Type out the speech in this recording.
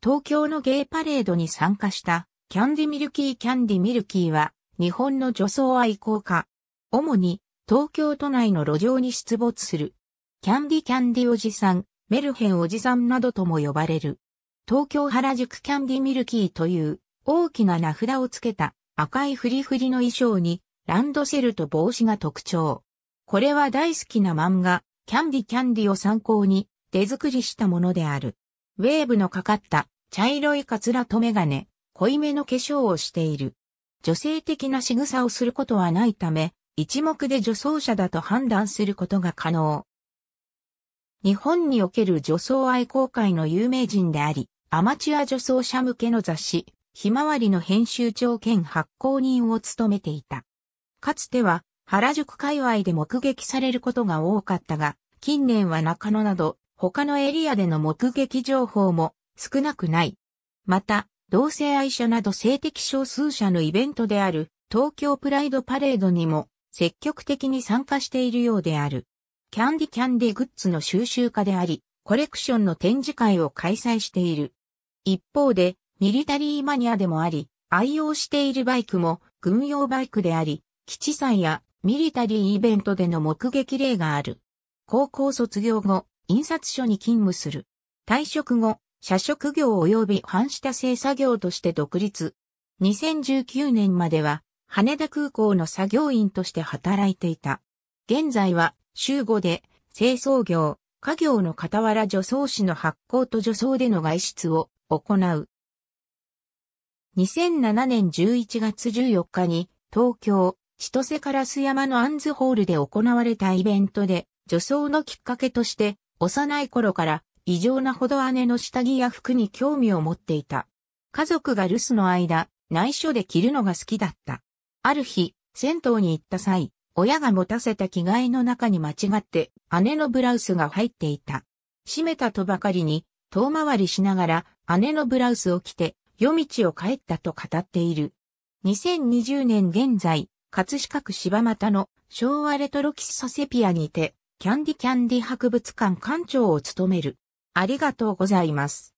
東京のゲイパレードに参加したキャンディミルキーキャンディミルキーは日本の女装愛好家。主に東京都内の路上に出没する。キャンディキャンディおじさん、メルヘンおじさんなどとも呼ばれる。東京原宿キャンディミルキーという大きな名札をつけた赤いフリフリの衣装にランドセルと帽子が特徴。これは大好きな漫画、キャンディキャンディを参考に手作りしたものである。ウェーブのかかった茶色いカツラとメガネ、濃いめの化粧をしている。女性的な仕草をすることはないため、一目で女装者だと判断することが可能。日本における女装愛好会の有名人であり、アマチュア女装者向けの雑誌、ひまわりの編集長兼発行人を務めていた。かつては、原宿界隈で目撃されることが多かったが、近年は中野など、他のエリアでの目撃情報も少なくない。また、同性愛者など性的少数者のイベントである東京プライドパレードにも積極的に参加しているようである。キャンディキャンディグッズの収集家であり、コレクションの展示会を開催している。一方で、ミリタリーマニアでもあり、愛用しているバイクも軍用バイクであり、基地祭やミリタリーイベントでの目撃例がある。高校卒業後、印刷所に勤務する。退職後、社食業及び半下製作業として独立。2019年までは羽田空港の作業員として働いていた。現在は週5で清掃業、家業の傍ら除草紙の発行と除草での外出を行う。2007年11月14日に東京、千歳須山のアンズホールで行われたイベントで除草のきっかけとして幼い頃から異常なほど姉の下着や服に興味を持っていた。家族が留守の間、内緒で着るのが好きだった。ある日、銭湯に行った際、親が持たせた着替えの中に間違って姉のブラウスが入っていた。閉めたとばかりに、遠回りしながら姉のブラウスを着て夜道を帰ったと語っている。2020年現在、葛飾区柴又の昭和レトロス茶セピアにて、キャンディキャンディ博物館館長を務める。ありがとうございます。